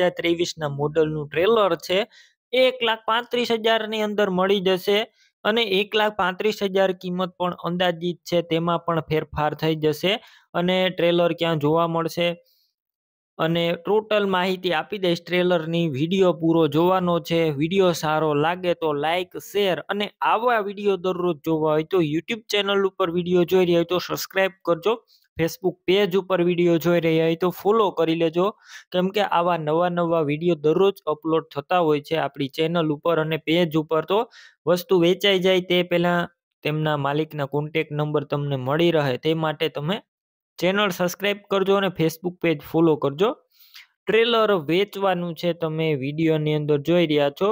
હજાર ત્રેવીસના મોડલનું ટ્રેલર છે એક લાખ પાંત્રીસ હજાર ની અંદર મળી જશે અને એક લાખ પાંત્રીસ હજાર કિંમત પણ અંદાજિત છે તેમાં પણ ફેરફાર થઈ જશે અને ટ્રેલર ક્યાં જોવા મળશે અને ટોટલ માહિતી આપી દઈશ ટ્રેલરની વિડીયો પૂરો જોવાનો છે વિડીયો સારો લાગે તો લાઇક શેર અને આવા વિડીયો દરરોજ જોવા હોય તો યુટ્યુબ ચેનલ ઉપર વિડીયો જોઈ રહ્યા હોય તો સબસ્ક્રાઈબ કરજો ફેસબુક પેજ ઉપર વિડીયો જોઈ રહ્યા હોય તો ફોલો કરી લેજો કેમ કે આવા નવા નવા વિડીયો દરરોજ અપલોડ થતા હોય છે આપણી ચેનલ ઉપર અને પેજ ઉપર તો વસ્તુ વેચાઈ જાય તે પહેલાં તેમના માલિકના કોન્ટેક નંબર તમને મળી રહે તે માટે તમે ચેનલ સબસ્ક્રાઈબ કરજો અને ફેસબુક પેજ ફોલો કરજો ટ્રેલર વેચવાનું છે તમે વિડીયોની અંદર જોઈ રહ્યા છો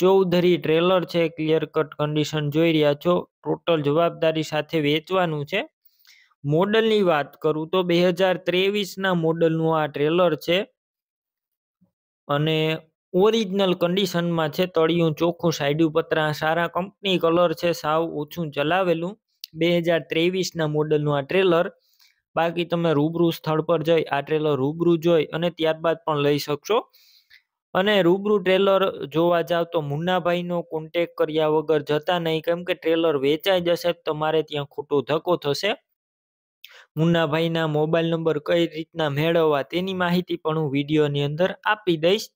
ચૌધરી ટ્રેલર છે ક્લિયર કટ કન્ડિશન જોઈ રહ્યા છો ટોટલ જવાબદારી સાથે વેચવાનું છે મોડલની વાત કરું તો બે હજાર ત્રેવીસના મોડલનું આ ટ્રેલર છે અને ઓરિજિનલ કન્ડિશનમાં છે તળિયું ચોખ્ખું સાઈડ્યુ પતરા સારા કંપની કલર છે સાવ ઓછું ચલાવેલું બે હજાર ત્રેવીસના મોડલનું આ ટ્રેલર બાકી તમે રૂબરૂ સ્થળ પર જઈ આ ટ્રેલર રૂબરૂ જોઈ અને ત્યારબાદ પણ લઈ શકશો અને રૂબરૂ ટ્રેલર જોવા જાવ તો મુન્નાભાઈનો કોન્ટેક કર્યા વગર જતા નહીં કેમ કે ટ્રેલર વેચાઈ જશે તમારે ત્યાં ખોટો ધક્કો થશે મુન્નાભાઈના મોબાઈલ નંબર કઈ રીતના મેળવવા તેની માહિતી પણ હું વિડીયોની અંદર આપી દઈશ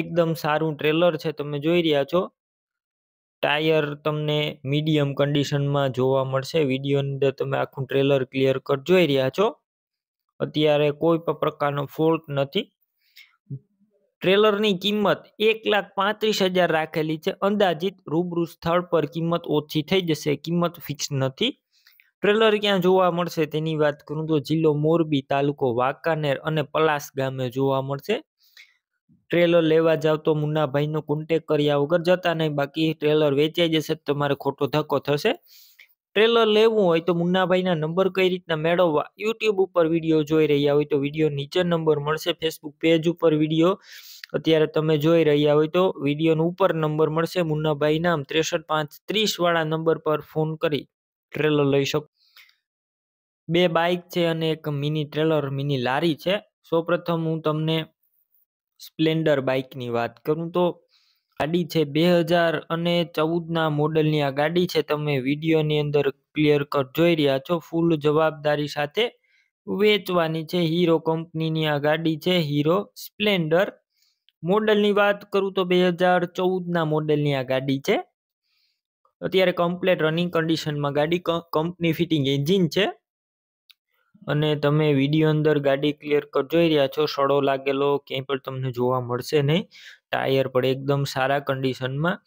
એકદમ સારું ટ્રેલર છે તમે જોઈ રહ્યા છો ટાયર તમને મીડિયમ કન્ડિશનમાં જોવા મળશે વિડીયોની અંદર તમે આખું ટ્રેલર ક્લિયર કર જોઈ રહ્યા છો અત્યારે કોઈ પણ પ્રકારનો ફોલ્ટ નથી ટ્રેલરની કિંમત એક લાખ પાંત્રીસ હજાર રાખેલી છે અંદાજિત રૂબરૂ સ્થળ પર કિંમત ઓછી થઈ જશે કિંમત ફિક્સ નથી ટ્રેલર ક્યાં જોવા મળશે તેની વાત કરું તો જિલ્લો મોરબી તાલુકો વાંકાનેર અને પલાસ ગામે જોવા મળશે ટ્રેલર લેવા જાવ તો મુન્નાભાઈનો કોન્ટેક કર્યા વગર જતા નહીં બાકી ટ્રેલર વેચાઈ જશે તમારે ખોટો ધક્કો થશે ટ્રેલર લેવું હોય તો મુન્નાભાઈના નંબર કઈ રીતના મેળવવા યુટ્યુબ ઉપર વિડીયો જોઈ રહ્યા હોય તો વિડીયો નીચે નંબર મળશે ફેસબુક પેજ ઉપર વિડીયો અત્યારે તમે જોઈ રહ્યા હોય તો વિડીયોનો ઉપર નંબર મળશે મુન્નાભાઈ નામ ત્રેસઠ પાંચ ત્રીસવાળા નંબર પર ફોન કરી ટ્રેલર લઈ શકો બે બાઇક છે અને એક મિની ટ્રેલર મિની લારી છે સૌપ્રથમ હું તમને સ્પ્લેન્ડર બાઇકની વાત કરું તો ગાડી છે બે હજાર અને ચૌદના મોડલની આ ગાડી છે તમે વિડીયોની અંદર ક્લિયર કટ જોઈ રહ્યા છો ફૂલ જવાબદારી સાથે વેચવાની છે હીરો કંપનીની આ ગાડી છે હીરો સ્પ્લેન્ડર મોડલની વાત કરું તો બે હજાર ચૌદના મોડલની આ ગાડી છે અત્યારે કમ્પ્લેટ રનિંગ કન્ડિશનમાં ગાડી કંપની ફિટિંગ એન્જિન છે અને તમે વિડીયો અંદર ગાડી ક્લિયર કર જોઈ રહ્યા છો સડો લાગેલો ક્યાંય પણ તમને જોવા મળશે નહીં ટાયર પણ એકદમ સારા કન્ડિશનમાં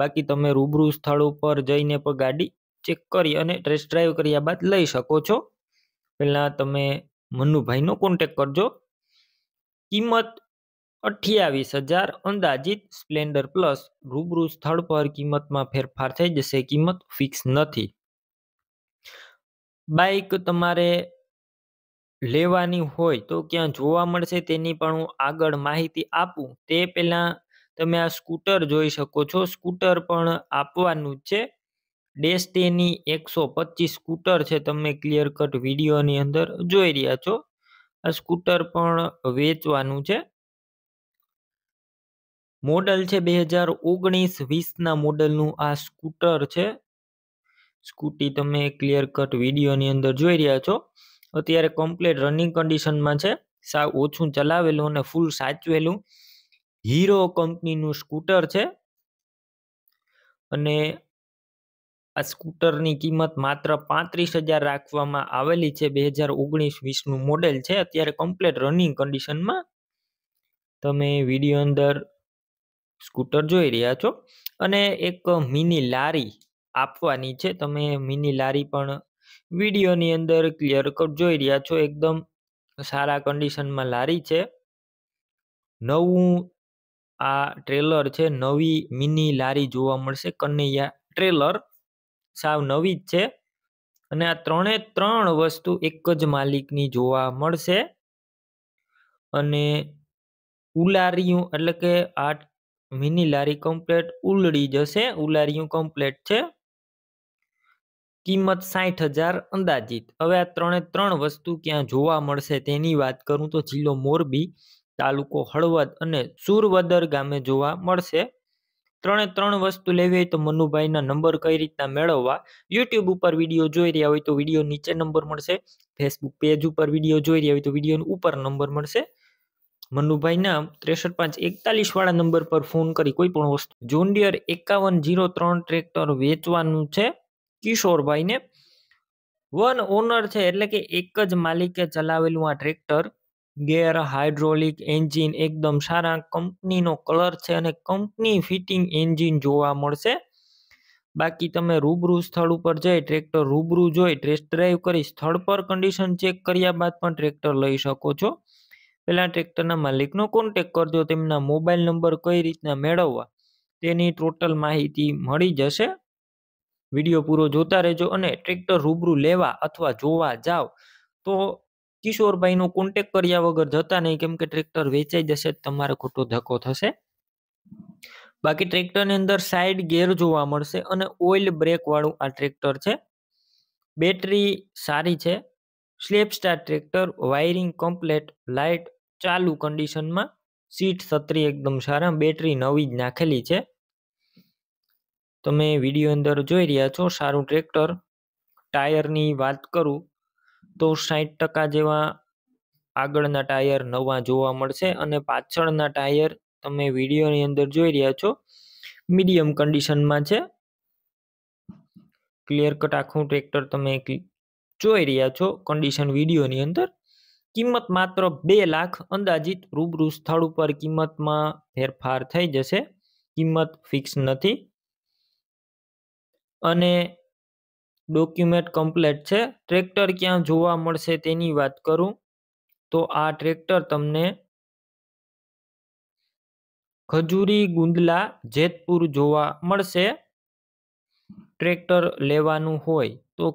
બાકી તમે રૂબરૂ સ્થળ ઉપર જઈને પણ ગાડી ચેક કરી અને ટેસ્ટ ડ્રાઈવ કર્યા બાદ લઈ શકો છો પહેલાં તમે મનુભાઈનો કોન્ટેક કરજો કિંમત અઠ્યાવીસ હજાર અંદાજિત સ્પ્લેન્ડર પ્લસ રૂબરૂ સ્થળ પર કિંમતમાં ફેરફાર થઈ જશે કિંમત ફિક્સ નથી બાઇક તમારે લેવાની હોય તો ક્યાં જોવા મળશે તેની પણ હું આગળ માહિતી આપું તે પહેલાં તમે આ સ્કૂટર જોઈ શકો છો સ્કૂટર પણ આપવાનું છે ડેસ્ટેની એકસો પચીસ સ્કૂટર છે તમે ક્લિયર કટ વિડીયોની અંદર જોઈ રહ્યા છો આ સ્કૂટર પણ વેચવાનું છે મોડલ છે બે હજાર ઓગણીસ વીસના મોડલનું આ સ્કૂટર છે સ્કૂટી તમે ક્લિયર કટ વિડીયોની અંદર જોઈ રહ્યા છો અત્યારે કમ્પ્લીટ રનિંગ કન્ડિશનમાં છે સાવ ઓછું ચલાવેલું અને ફૂલ સાચવેલું હીરો કંપનીનું સ્કૂટર છે અને આ સ્કૂટરની કિંમત માત્ર પાંત્રીસ હજાર રાખવામાં આવેલી છે બે હજાર ઓગણીસ વીસનું મોડેલ છે અત્યારે કમ્પ્લીટ રનિંગ કન્ડિશનમાં તમે વિડીયો અંદર સ્કૂટર જોઈ રહ્યા છો અને એક મિની લારી આપવાની છે તમે મિની લારી પણ વિડીયોની અંદર ક્લિયર કટ જોઈ રહ્યા છો એકદમ સારા કન્ડિશનમાં લારી છે નવું આ ટ્રેલર છે નવી મિની લારી જોવા મળશે કન્નૈયા ટ્રેલર સાવ નવી જ છે અને આ ત્રણે ત્રણ વસ્તુ એક જ માલિકની જોવા મળશે અને ઉલારિયું એટલે કે આ મિની લારી કમ્પ્લેટ ઉલડી જશે ઉલારિયું કમ્પ્લેટ છે કિંમત સાઠ હજાર અંદાજિત હવે આ ત્રણે ત્રણ વસ્તુ ક્યાં જોવા મળશે તેની વાત કરું તો જિલ્લો મોરબી તાલુકો હળવદ અને સુરવદર ગામે જોવા મળશે ત્રણે ત્રણ વસ્તુ લેવી હોય તો મનુભાઈના નંબર કઈ રીતના મેળવવા યુટ્યુબ ઉપર વિડીયો જોઈ રહ્યા હોય તો વિડીયો નીચે નંબર મળશે ફેસબુક પેજ ઉપર વિડીયો જોઈ રહ્યા હોય તો વિડીયો ઉપર નંબર મળશે મનુભાઈના ત્રેસઠ પાંચ એકતાલીસ વાળા નંબર પર ફોન કરી કોઈ પણ વસ્તુ જોનડિયર એકાવન જીરો ત્રણ ટ્રેક્ટર વેચવાનું છે કિશોરભાઈને વન ઓનર છે એટલે કે એક જ માલિકે ચલાવેલું આ ટ્રેક્ટર ગેર હાઇડ્રોલિક એન્જિન એકદમ સારા કંપનીનો કલર છે અને કંપની ફિટિંગ એન્જિન જોવા મળશે બાકી તમે રૂબરૂ સ્થળ ઉપર જઈ ટ્રેક્ટર રૂબરૂ જોઈ ટેસ્ટ ડ્રાઈવ કરી સ્થળ પર કન્ડિશન ચેક કર્યા બાદ પણ ટ્રેક્ટર લઈ શકો છો પહેલાં ટ્રેક્ટરના માલિકનો કોન્ટેક કરજો તેમના મોબાઈલ નંબર કઈ રીતના મેળવવા તેની ટોટલ માહિતી મળી જશે વિડીયો પૂરો જોતા રહેજો અને ટ્રેક્ટર રૂબરૂ લેવા અથવા જોવા જાઓ તો કિશોરભાઈનો કોન્ટેક કર્યા વગર જતા નહીં કેમ કે ટ્રેક્ટર વેચાઈ જશે તમારે ખોટો ધક્કો થશે બાકી ટ્રેક્ટરની અંદર સાઈડ ગેર જોવા મળશે અને ઓઇલ બ્રેકવાળું આ ટ્રેક્ટર છે બેટરી સારી છે self start tractor wiring complete light ચાલુ કન્ડિશનમાં સીટ સત્રી એકદમ સારા બેટરી નવી જ નાખેલી છે તમે વિડીયો અંદર જોઈ રહ્યા છો સારું ટ્રેક્ટર ટાયરની વાત કરું તો સાઠ ટકા જેવા આગળના ટાયર નવા જોવા મળશે અને પાછળના ટાયર તમે વિડીયોની અંદર જોઈ રહ્યા છો મીડિયમ કન્ડિશનમાં છે ક્લિયર કટ આખું ટ્રેક્ટર તમે જોઈ રહ્યા છો કન્ડિશન વિડીયોની અંદર કિંમત માત્ર બે લાખ અંદાજિત રૂબરૂ સ્થળ ઉપર કિંમતમાં ફેરફાર થઈ જશે કિંમત ફિક્સ નથી અને ડોક્યુમેન્ટ કમ્પ્લેટ છે ટ્રેક્ટર ક્યાં જોવા મળશે તેની વાત કરું તો આ ટ્રેક્ટર તમને ખજૂરી ગુંદલા જેતપુર જોવા મળશે ટ્રેક્ટર લેવાનું હોય તો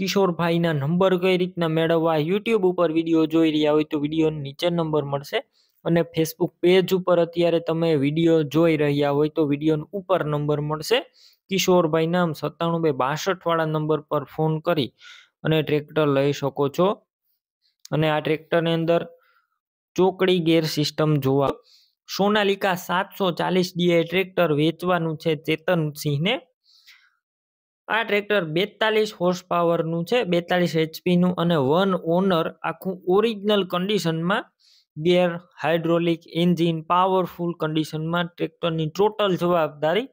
કિશોરભાઈના નંબર કઈ રીતના મેળવવા યુટ્યુબ ઉપર વિડીયો જોઈ રહ્યા હોય તો વિડીયો નીચે નંબર મળશે અને ફેસબુક પેજ ઉપર અત્યારે તમે વિડીયો જોઈ રહ્યા હોય તો વિડીયો ઉપર નંબર મળશે કિશોરભાઈના સત્તાણું બે બાસઠવાળા નંબર પર ફોન કરી અને ટ્રેક્ટર લઈ શકો છો અને આ ટ્રેક્ટરની અંદર ચોકડી ગેર સિસ્ટમ જોવા સોનાલિકા સાતસો ચાલીસ ડીએ ટ્રેક્ટર વેચવાનું છે ચેતનસિંહને આ ટ્રેક્ટર બેતાલીસ હોર્સ પાવરનું છે બેતાલીસ એચપીનું અને વન ઓનર આખું ઓરિજિનલ કન્ડિશનમાં ગેર હાઇડ્રોલિક એન્જિન પાવરફુલ કન્ડિશનમાં ટ્રેક્ટરની ટોટલ જવાબદારી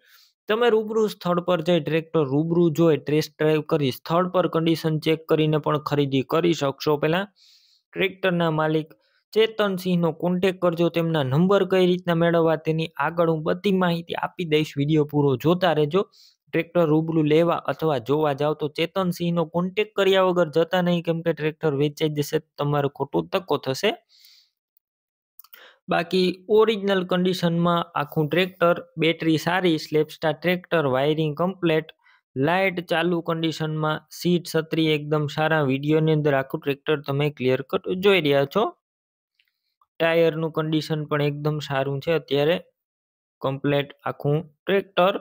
તમે રૂબરૂ સ્થળ પર જઈ ટ્રેક્ટર રૂબરૂ જોઈ ટેસ્ટ ડ્રાઈવ કરી સ્થળ પર કન્ડિશન ચેક કરીને પણ ખરીદી કરી શકશો પહેલાં ટ્રેક્ટરના માલિક ચેતનસિંહનો કોન્ટેક કરજો તેમના નંબર કઈ રીતના મેળવવા તેની આગળ હું બધી માહિતી આપી દઈશ વિડીયો પૂરો જોતા રહેજો ટ્રેક્ટર રૂબરૂ લેવા અથવા જોવા જાઓ તો ચેતન સિંહનો કોન્ટેક કર્યા વગર જતા નહીં કેમ કે ટ્રેક્ટર વેચાઈ જશે તમારો ખોટો તકો થશે બાકી ઓરિજિનલ કન્ડિશનમાં આખું ટ્રેક્ટર બેટરી સારી self start tractor wiring complete light ચાલુ કન્ડિશનમાં સીટ છત્રી એકદમ સારા વિડીયોની અંદર આખું ટ્રેક્ટર તમે ક્લિયર કટ જોઈ રહ્યા છો ટાયરનું કન્ડિશન પણ એકદમ સારું છે અત્યારે કમ્પ્લેટ આખું ટ્રેક્ટર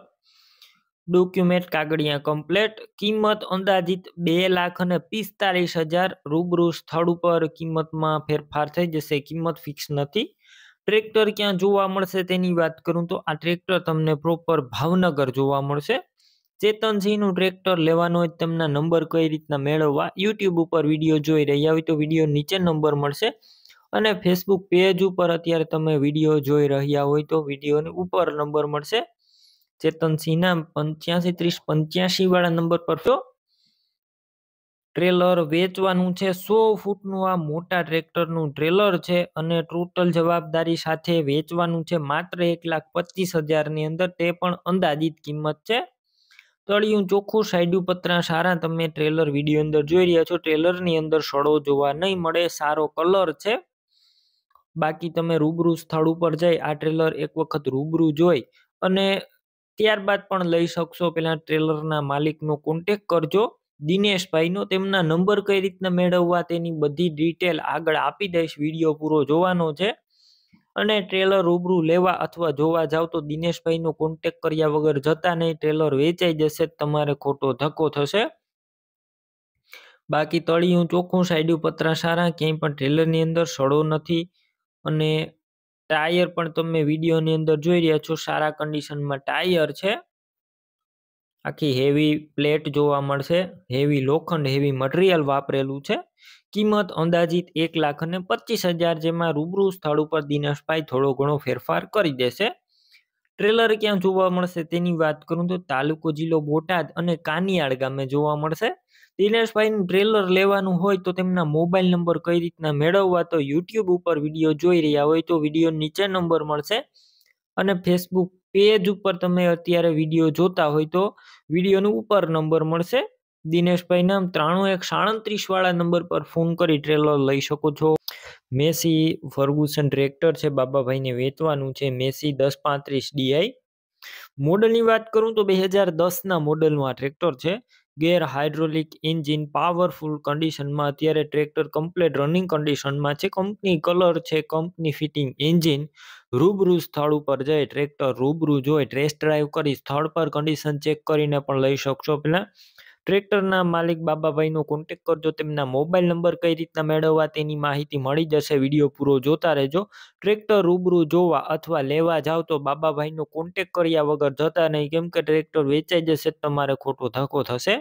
ડોક્યુમેન્ટ કાગળિયા કમ્પ્લેટ કિંમત અંદાજિત બે લાખ અને પિસ્તાલીસ હજાર રૂબરૂ સ્થળ ઉપર કિંમતમાં ફેરફાર થઈ જશે કિંમત ફિક્સ નથી ટ્રેક્ટર ક્યાં જોવા મળશે તેની વાત કરું તો આ ટ્રેક્ટર તમને પ્રોપર ભાવનગર જોવા મળશે ચેતનસિંહનું ટ્રેક્ટર લેવાનો હોય તેમના નંબર કઈ રીતના મેળવવા યુટ્યુબ ઉપર વિડીયો જોઈ રહ્યા હોય તો વિડીયો નીચે નંબર મળશે અને ફેસબુક પેજ ઉપર અત્યારે તમે વિડીયો જોઈ રહ્યા હોય તો વિડીયોની ઉપર નંબર મળશે ચેતન ચેતનસિંહના પંચ્યાસી ત્રીસ પંચ્યાસી વાળા નંબર પર તો ટ્રેલર વેચવાનું છે સો ફૂટનું આ મોટા ટ્રેક્ટરનું ટ્રેલર છે અને ટોટલ જવાબદારી સાથે વેચવાનું છે માત્ર એક લાખ પચીસ હજારની અંદર તે પણ અંદાજિત કિંમત છે તળિયું ચોખ્ખું સાઈડ્યુ પતરા સારા તમે ટ્રેલર વિડીયો અંદર જોઈ રહ્યા છો ટ્રેલરની અંદર સડો જોવા નહીં મળે સારો કલર છે બાકી તમે રૂબરૂ સ્થળ ઉપર જઈ આ ટ્રેલર એક વખત રૂબરૂ જોઈ અને ત્યારબાદ પણ લઈ શકશો પેલા ટ્રેલરના માલિકનો કોન્ટેક કરજો દિનેશભાઈનો તેમના નંબર કઈ રીતના મેળવવા તેની બધી ડિટેલ આગળ આપી દઈશ વિડીયો પૂરો જોવાનો છે અને ટ્રેલર રૂબરૂ લેવા અથવા જોવા જાવ તો દિનેશભાઈનો કોન્ટેક કર્યા વગર જતા નહીં ટ્રેલર વેચાઈ જશે તમારે ખોટો ધક્કો થશે બાકી તળિયું ચોખ્ખું સાઈડ પતરા સારા ક્યાંય પણ ટ્રેલરની અંદર સડો નથી અને ટાયર પણ તમે વિડીયોની અંદર જોઈ રહ્યા છો સારા કન્ડિશનમાં ટાયર છે આખી હેવી પ્લેટ જોવા મળશે હેવી લોખંડ હેવી મટીરિયલ વાપરેલું છે કિંમત અંદાજિત એક લાખ અને પચીસ હજાર જેમાં રૂબરૂ સ્થળ ઉપર દિનેશભાઈ થોડો ઘણો ફેરફાર કરી દેશે ટ્રેલર ક્યાં જોવા મળશે તેની વાત કરું તો તાલુકો જિલ્લો બોટાદ અને કાનિયાળ ગામે જોવા મળશે દિનેશભાઈનું ટ્રેલર લેવાનું હોય તો તેમના મોબાઈલ નંબર કઈ રીતના મેળવવા તો યુટ્યુબ ઉપર વિડીયો જોઈ રહ્યા હોય તો વિડીયો નીચે નંબર મળશે અને ફેસબુક પેજ ઉપર તમે અત્યારે વિડીયો જોતા હોય તો વિડીયોનું ઉપર નંબર મળશે દિનેશભાઈ નામ ત્રાણું એક સાડત્રીસ વાળા નંબર પર ફોન કરી ટ્રેલર લઈ શકો છો મેસી ફર્ગુસન ટ્રેક્ટર છે બાબાભાઈને વેચવાનું છે મેસી દસ પાંત્રીસ ડીઆઈ મોડલની વાત કરું તો બે હજાર દસના મોડલનું આ ટ્રેક્ટર છે ગેર હાઇડ્રોલિક ઇન્જિન પાવરફુલ કન્ડિશનમાં અત્યારે ટ્રેક્ટર કમ્પ્લેટ રનિંગ કન્ડિશનમાં છે કંપની કલર છે કંપની ફિટિંગ ઇન્જિન રૂબરૂ સ્થળ ઉપર જઈ ટ્રેક્ટર રૂબરૂ જોઈ ટેસ્ટ ડ્રાઈવ કરી સ્થળ પર કન્ડિશન ચેક કરીને પણ લઈ શકશો પેલા ટ્રેક્ટરના માલિક બાબાભાઈનો કોન્ટેક કરજો તેમના મોબાઈલ નંબર કઈ રીતના મેળવવા તેની માહિતી મળી જશે વિડીયો પૂરો જોતા રહેજો ટ્રેક્ટર રૂબરૂ જોવા અથવા લેવા જાઓ તો બાબાભાઈનો કોન્ટેક કર્યા વગર જતા નહીં કેમ કે ટ્રેક્ટર વેચાઈ જશે તમારે ખોટો ધક્કો થશે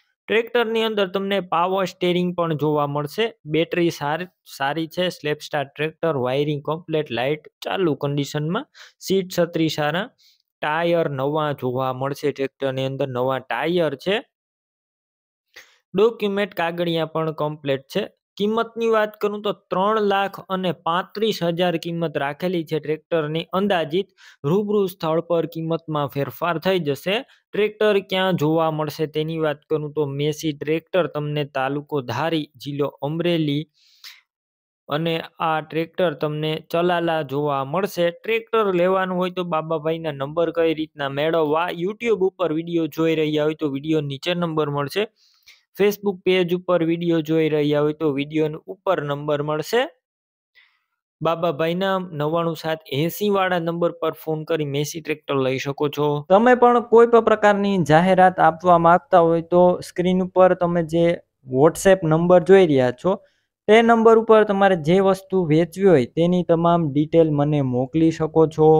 ટ્રેક્ટરની અંદર તમને પાવર સ્ટેરિંગ પણ જોવા મળશે બેટરી સારી છે self start tractor wiring complete light ચાલુ કન્ડિશનમાં સીટ છત્રી સારા ટાયર નવા જોવા મળશે ટ્રેક્ટરની અંદર નવા ટાયર છે ડોક્યુમેન્ટ કાગળિયા પણ કમ્પ્લીટ છે કિંમતની વાત કરું તો ત્રણ લાખ અને પાંત્રીસ હજાર કિંમત રાખેલી છે ટ્રેક્ટરની અંદાજિત રૂબરૂ સ્થળ પર કિંમતમાં ફેરફાર થઈ જશે ટ્રેક્ટર ક્યાં જોવા મળશે તેની વાત કરું તો મેસી ટ્રેક્ટર તમને તાલુકો ધારી જિલ્લો અમરેલી અને આ ટ્રેક્ટર તમને ચલાલા જોવા મળશે ટ્રેક્ટર લેવાનું હોય તો બાબાભાઈના નંબર કઈ રીતના મેળવવા યુટ્યુબ ઉપર વિડીયો જોઈ રહ્યા હોય તો વિડીયો નીચે નંબર મળશે ફેસબુક પેજ ઉપર વિડીયો જોઈ રહ્યા હોય તો વિડીયોનો ઉપર નંબર મળશે બાબાભાઈના નવ્વાણું સાત એસી વાળા નંબર પર ફોન કરી મેસી ટ્રેક્ટર લઈ શકો છો તમે પણ કોઈ પણ પ્રકારની જાહેરાત આપવા માંગતા હોય તો સ્ક્રીન ઉપર તમે જે વોટ્સએપ નંબર જોઈ રહ્યા છો તે નંબર ઉપર તમારે જે વસ્તુ વેચવી હોય તેની તમામ ડિટેલ મને મોકલી શકો છો